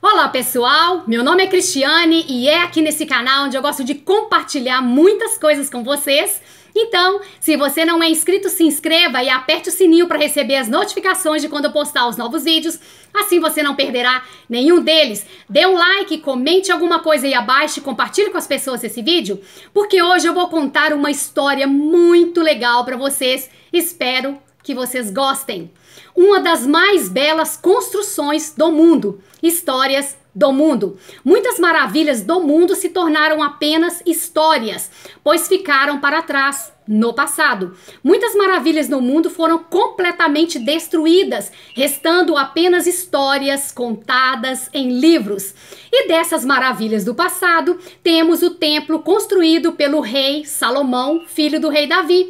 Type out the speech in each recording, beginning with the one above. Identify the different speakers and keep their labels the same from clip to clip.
Speaker 1: Olá pessoal, meu nome é Cristiane e é aqui nesse canal onde eu gosto de compartilhar muitas coisas com vocês. Então, se você não é inscrito, se inscreva e aperte o sininho para receber as notificações de quando eu postar os novos vídeos. Assim você não perderá nenhum deles. Dê um like, comente alguma coisa aí abaixo e compartilhe com as pessoas esse vídeo, porque hoje eu vou contar uma história muito legal para vocês. Espero que vocês gostem. Uma das mais belas construções do mundo, histórias do mundo. Muitas maravilhas do mundo se tornaram apenas histórias, pois ficaram para trás no passado. Muitas maravilhas no mundo foram completamente destruídas, restando apenas histórias contadas em livros. E dessas maravilhas do passado, temos o templo construído pelo rei Salomão, filho do rei Davi.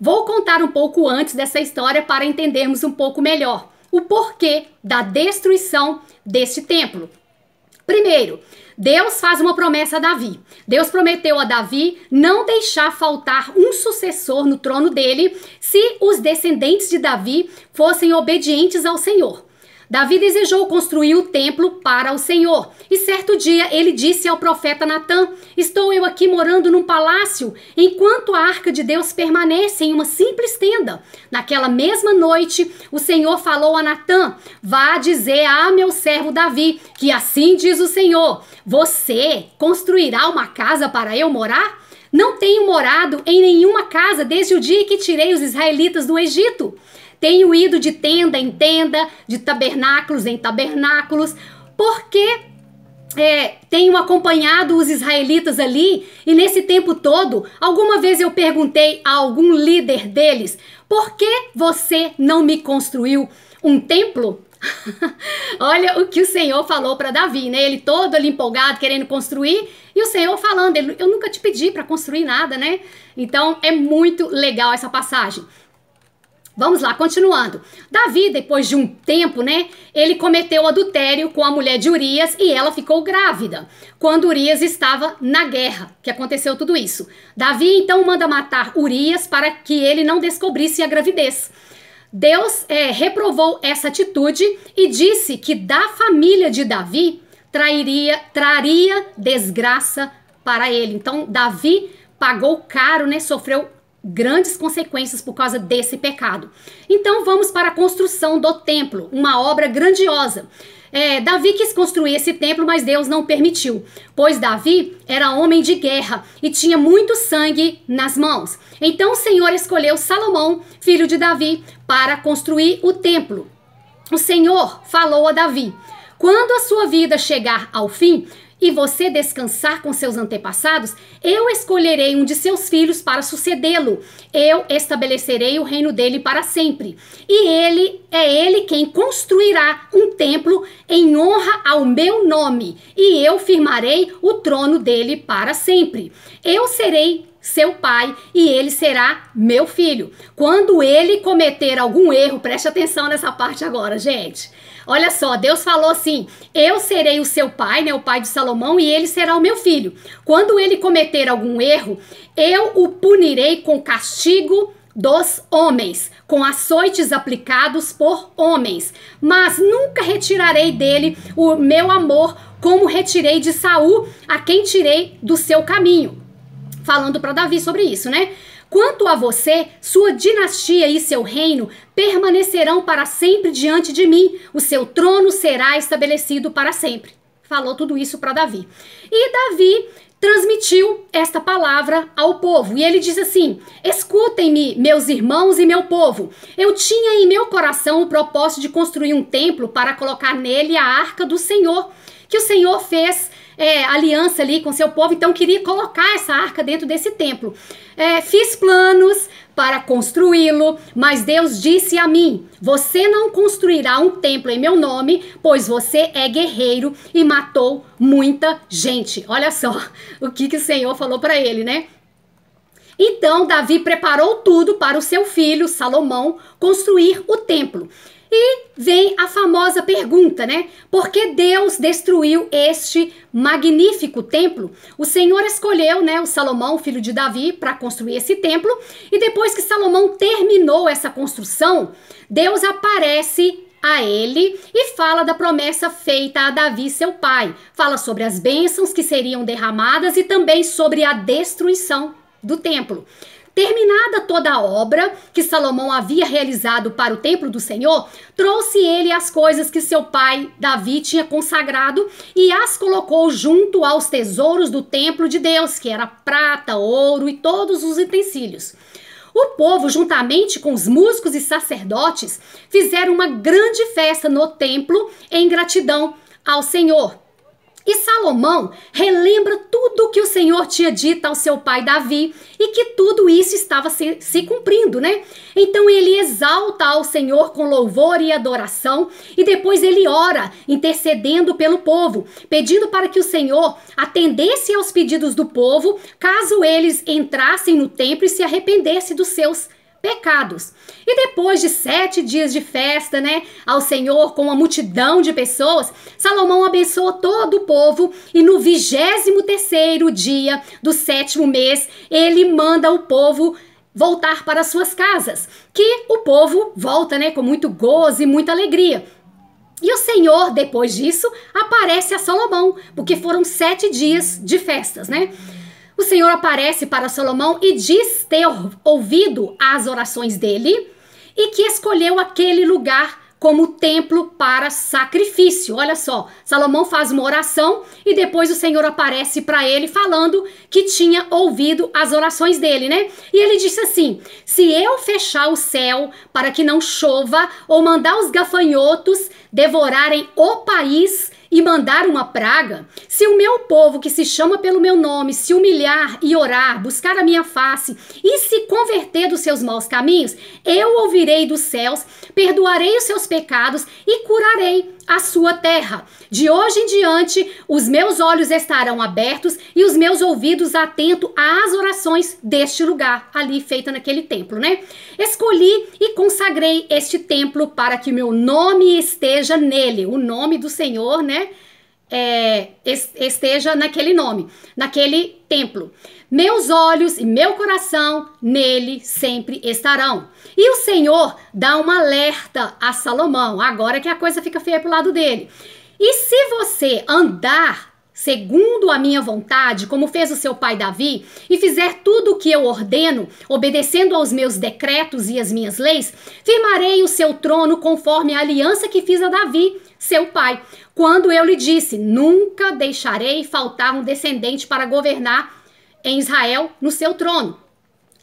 Speaker 1: Vou contar um pouco antes dessa história para entendermos um pouco melhor o porquê da destruição deste templo. Primeiro, Deus faz uma promessa a Davi. Deus prometeu a Davi não deixar faltar um sucessor no trono dele se os descendentes de Davi fossem obedientes ao Senhor. Davi desejou construir o templo para o Senhor. E certo dia ele disse ao profeta Natã: Estou eu aqui morando num palácio, enquanto a arca de Deus permanece em uma simples tenda. Naquela mesma noite, o Senhor falou a Natã: Vá dizer a meu servo Davi que assim diz o Senhor: Você construirá uma casa para eu morar? Não tenho morado em nenhuma casa desde o dia que tirei os israelitas do Egito. Tenho ido de tenda em tenda, de tabernáculos em tabernáculos, porque é, tenho acompanhado os israelitas ali e nesse tempo todo, alguma vez eu perguntei a algum líder deles: por que você não me construiu um templo? Olha o que o Senhor falou para Davi, né? Ele todo ali empolgado, querendo construir, e o Senhor falando: Eu nunca te pedi para construir nada, né? Então é muito legal essa passagem. Vamos lá, continuando. Davi, depois de um tempo, né, ele cometeu adultério com a mulher de Urias e ela ficou grávida, quando Urias estava na guerra, que aconteceu tudo isso. Davi então manda matar Urias para que ele não descobrisse a gravidez. Deus é, reprovou essa atitude e disse que da família de Davi trairia, traria desgraça para ele. Então, Davi pagou caro, né, sofreu grandes consequências por causa desse pecado. Então vamos para a construção do templo, uma obra grandiosa. É, Davi quis construir esse templo, mas Deus não permitiu, pois Davi era homem de guerra e tinha muito sangue nas mãos. Então o Senhor escolheu Salomão, filho de Davi, para construir o templo. O Senhor falou a Davi: Quando a sua vida chegar ao fim, e você descansar com seus antepassados, eu escolherei um de seus filhos para sucedê-lo. Eu estabelecerei o reino dele para sempre. E ele é ele quem construirá um templo em honra ao meu nome, e eu firmarei o trono dele para sempre. Eu serei seu pai, e ele será meu filho. Quando ele cometer algum erro, preste atenção nessa parte agora, gente. Olha só, Deus falou assim: Eu serei o seu pai, né, o pai de Salomão, e ele será o meu filho. Quando ele cometer algum erro, eu o punirei com castigo dos homens, com açoites aplicados por homens, mas nunca retirarei dele o meu amor, como retirei de Saul, a quem tirei do seu caminho falando para Davi sobre isso, né? Quanto a você, sua dinastia e seu reino permanecerão para sempre diante de mim, o seu trono será estabelecido para sempre. Falou tudo isso para Davi. E Davi transmitiu esta palavra ao povo. E ele diz assim: Escutem-me, meus irmãos e meu povo. Eu tinha em meu coração o propósito de construir um templo para colocar nele a arca do Senhor, que o Senhor fez é, aliança ali com seu povo, então queria colocar essa arca dentro desse templo. É, fiz planos para construí-lo, mas Deus disse a mim: Você não construirá um templo em meu nome, pois você é guerreiro e matou muita gente. Olha só o que, que o Senhor falou para ele, né? Então Davi preparou tudo para o seu filho Salomão construir o templo. E vem a famosa pergunta, né? Por que Deus destruiu este magnífico templo? O Senhor escolheu, né, o Salomão, filho de Davi, para construir esse templo, e depois que Salomão terminou essa construção, Deus aparece a ele e fala da promessa feita a Davi, seu pai. Fala sobre as bênçãos que seriam derramadas e também sobre a destruição do templo. Terminada toda a obra que Salomão havia realizado para o templo do Senhor, trouxe ele as coisas que seu pai Davi tinha consagrado e as colocou junto aos tesouros do templo de Deus, que era prata, ouro e todos os utensílios. O povo, juntamente com os músicos e sacerdotes, fizeram uma grande festa no templo em gratidão ao Senhor. E Salomão relembra tudo o que o Senhor tinha dito ao seu pai Davi e que tudo isso estava se, se cumprindo, né? Então ele exalta ao Senhor com louvor e adoração e depois ele ora, intercedendo pelo povo, pedindo para que o Senhor atendesse aos pedidos do povo, caso eles entrassem no templo e se arrependesse dos seus pecados. E depois de sete dias de festa, né, ao Senhor com uma multidão de pessoas, Salomão abençoou todo o povo e no vigésimo terceiro dia do sétimo mês, ele manda o povo voltar para suas casas, que o povo volta, né, com muito gozo e muita alegria. E o Senhor, depois disso, aparece a Salomão, porque foram sete dias de festas, né? O Senhor aparece para Salomão e diz ter ouvido as orações dele e que escolheu aquele lugar como templo para sacrifício. Olha só, Salomão faz uma oração e depois o Senhor aparece para ele falando que tinha ouvido as orações dele, né? E ele disse assim: Se eu fechar o céu para que não chova ou mandar os gafanhotos devorarem o país, e mandar uma praga, se o meu povo que se chama pelo meu nome se humilhar e orar, buscar a minha face e se converter dos seus maus caminhos, eu ouvirei dos céus, perdoarei os seus pecados e curarei a sua terra. De hoje em diante, os meus olhos estarão abertos e os meus ouvidos atentos às orações deste lugar, ali feita naquele templo, né? Escolhi e consagrei este templo para que meu nome esteja nele, o nome do Senhor, né? é, esteja naquele nome, naquele templo. Meus olhos e meu coração nele sempre estarão. E o Senhor dá um alerta a Salomão, agora que a coisa fica feia pro lado dele. E se você andar segundo a minha vontade, como fez o seu pai Davi, e fizer tudo o que eu ordeno, obedecendo aos meus decretos e às minhas leis, firmarei o seu trono conforme a aliança que fiz a Davi, seu pai, quando eu lhe disse: Nunca deixarei faltar um descendente para governar em Israel no seu trono.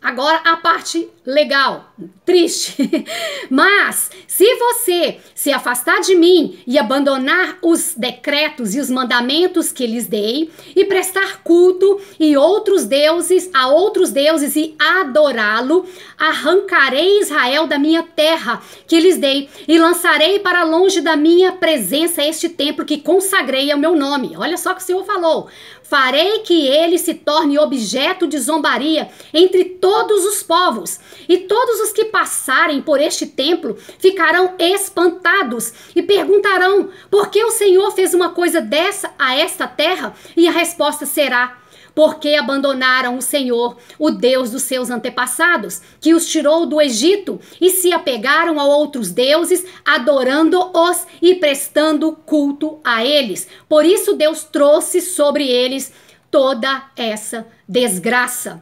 Speaker 1: Agora a parte legal, triste. Mas se você se afastar de mim e abandonar os decretos e os mandamentos que lhes dei e prestar culto e outros deuses a outros deuses e adorá-lo, arrancarei Israel da minha terra que lhes dei e lançarei para longe da minha presença este templo que consagrei ao meu nome. Olha só o que o Senhor falou. Farei que ele se torne objeto de zombaria entre todos os povos e todos os que passarem por este templo ficarão espantados e perguntarão: por que o Senhor fez uma coisa dessa a esta terra? E a resposta será: porque abandonaram o Senhor, o Deus dos seus antepassados, que os tirou do Egito, e se apegaram a outros deuses, adorando-os e prestando culto a eles. Por isso Deus trouxe sobre eles toda essa desgraça.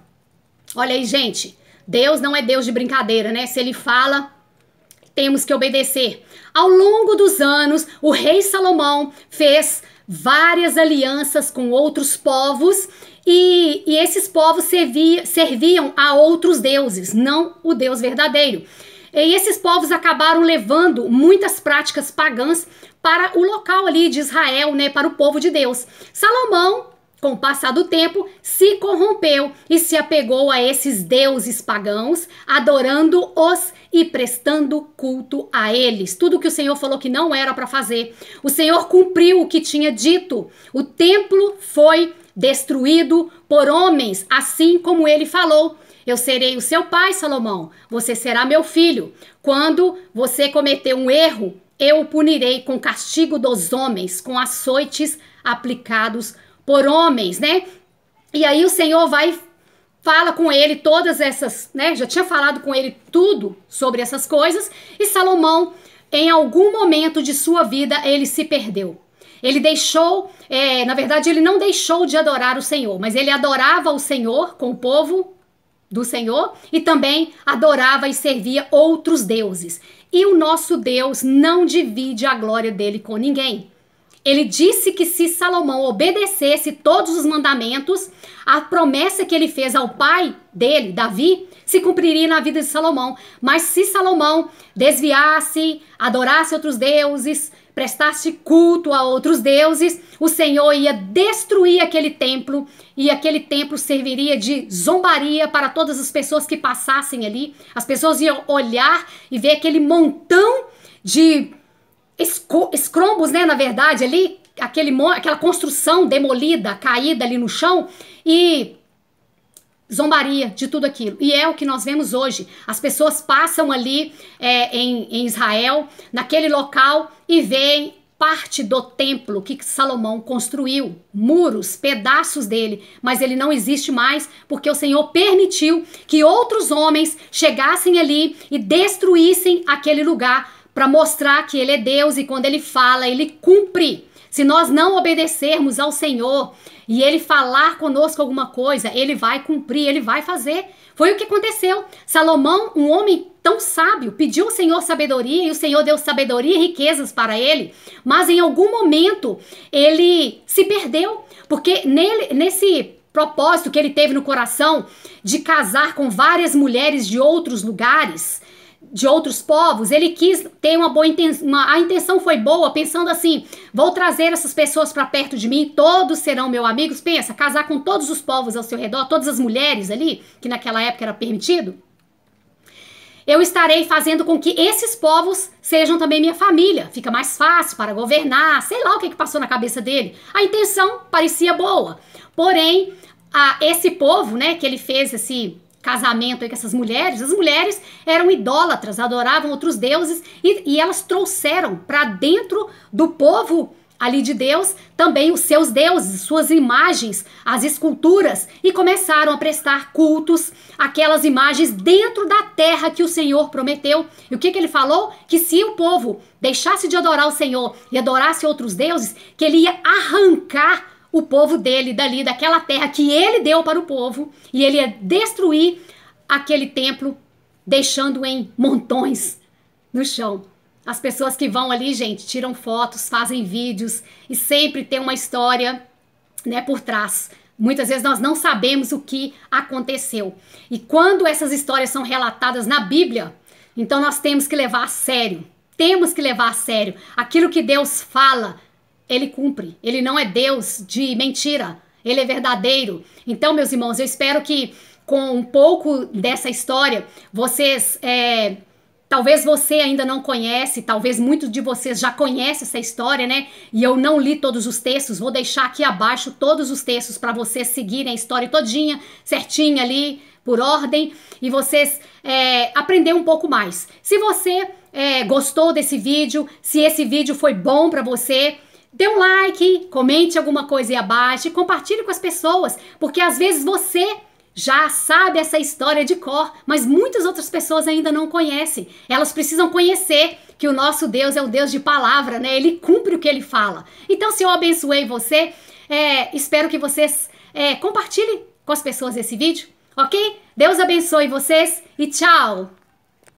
Speaker 1: Olha aí, gente. Deus não é Deus de brincadeira, né? Se ele fala, temos que obedecer. Ao longo dos anos, o rei Salomão fez várias alianças com outros povos e, e esses povos servia, serviam a outros deuses, não o Deus verdadeiro. E esses povos acabaram levando muitas práticas pagãs para o local ali de Israel, né, para o povo de Deus. Salomão com o passar do tempo, se corrompeu e se apegou a esses deuses pagãos, adorando-os e prestando culto a eles. Tudo que o Senhor falou que não era para fazer, o Senhor cumpriu o que tinha dito. O templo foi destruído por homens, assim como ele falou. Eu serei o seu pai, Salomão. Você será meu filho. Quando você cometer um erro, eu o punirei com castigo dos homens, com açoites aplicados por homens, né? E aí o Senhor vai fala com ele todas essas, né? Já tinha falado com ele tudo sobre essas coisas e Salomão, em algum momento de sua vida, ele se perdeu. Ele deixou, é, na verdade, ele não deixou de adorar o Senhor, mas ele adorava o Senhor com o povo do Senhor e também adorava e servia outros deuses. E o nosso Deus não divide a glória dele com ninguém. Ele disse que se Salomão obedecesse todos os mandamentos, a promessa que ele fez ao pai dele, Davi, se cumpriria na vida de Salomão. Mas se Salomão desviasse, adorasse outros deuses, prestasse culto a outros deuses, o Senhor ia destruir aquele templo e aquele templo serviria de zombaria para todas as pessoas que passassem ali. As pessoas iam olhar e ver aquele montão de esco, escrombos, né, na verdade, ali, aquele, aquela construção demolida, caída ali no chão, e zombaria de tudo aquilo. E é o que nós vemos hoje. As pessoas passam ali é, em, em Israel, naquele local, e veem parte do templo que Salomão construiu, muros, pedaços dele, mas ele não existe mais porque o Senhor permitiu que outros homens chegassem ali e destruíssem aquele lugar para mostrar que ele é Deus e quando ele fala, ele cumpre. Se nós não obedecermos ao Senhor e ele falar conosco alguma coisa, ele vai cumprir, ele vai fazer. Foi o que aconteceu. Salomão, um homem tão sábio, pediu ao Senhor sabedoria e o Senhor deu sabedoria e riquezas para ele, mas em algum momento ele se perdeu, porque nele, nesse propósito que ele teve no coração de casar com várias mulheres de outros lugares, de outros povos, ele quis ter uma boa intenção, uma, a intenção foi boa, pensando assim, vou trazer essas pessoas para perto de mim, todos serão meus amigos. Pensa, casar com todos os povos ao seu redor, todas as mulheres ali, que naquela época era permitido. Eu estarei fazendo com que esses povos sejam também minha família. Fica mais fácil para governar, sei lá o que, que passou na cabeça dele. A intenção parecia boa. Porém, a, esse povo, né, que ele fez esse casamento aí com essas mulheres, as mulheres eram idólatras, adoravam outros deuses e, e elas trouxeram para dentro do povo ali de Deus também os seus deuses, suas imagens, as esculturas e começaram a prestar cultos aquelas imagens dentro da terra que o Senhor prometeu. E o que, que ele falou? Que se o povo deixasse de adorar o Senhor e adorasse outros deuses, que ele ia arrancar o povo dele dali, daquela terra que ele deu para o povo, e ele ia destruir aquele templo, deixando em montões no chão. As pessoas que vão ali, gente, tiram fotos, fazem vídeos e sempre tem uma história, né, por trás. Muitas vezes nós não sabemos o que aconteceu. E quando essas histórias são relatadas na Bíblia, então nós temos que levar a sério. Temos que levar a sério aquilo que Deus fala, ele cumpre. Ele não é Deus de mentira. Ele é verdadeiro. Então, meus irmãos, eu espero que com um pouco dessa história, vocês. É, talvez você ainda não conhece, talvez muitos de vocês já conhecem essa história, né? E eu não li todos os textos, vou deixar aqui abaixo todos os textos para vocês seguirem a história todinha, certinha ali, por ordem, e vocês é, aprender um pouco mais. Se você é, gostou desse vídeo, se esse vídeo foi bom para você, Dê um like, comente alguma coisa aí abaixo e compartilhe com as pessoas, porque às vezes você já sabe essa história de cor, mas muitas outras pessoas ainda não conhecem. Elas precisam conhecer que o nosso Deus é o Deus de palavra, né? Ele cumpre o que ele fala. Então, se eu abençoei você, é, espero que vocês é, compartilhem com as pessoas esse vídeo, ok? Deus abençoe vocês e tchau!